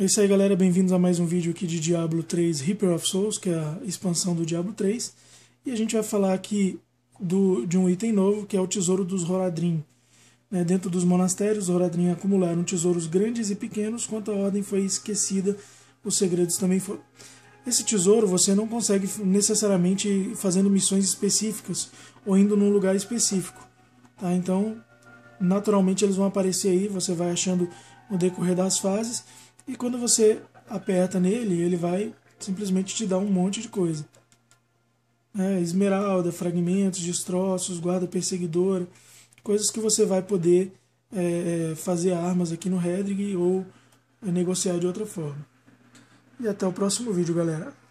É isso aí, galera. Bem-vindos a mais um vídeo aqui de Diablo 3 Reaper of Souls, que é a expansão do Diablo 3. E a gente vai falar aqui do, de um item novo, que é o Tesouro dos Roradrim. Né, dentro dos monastérios, os Roradrim acumularam tesouros grandes e pequenos, quanto a ordem foi esquecida, os segredos também foram... Esse tesouro você não consegue necessariamente fazendo missões específicas ou indo num lugar específico. Tá? Então, naturalmente eles vão aparecer aí, você vai achando no decorrer das fases e quando você aperta nele, ele vai simplesmente te dar um monte de coisa. É, esmeralda, fragmentos, destroços, guarda perseguidora, coisas que você vai poder é, é fazer armas aqui no Hedrig ou negociar de outra forma. E até o próximo vídeo, galera.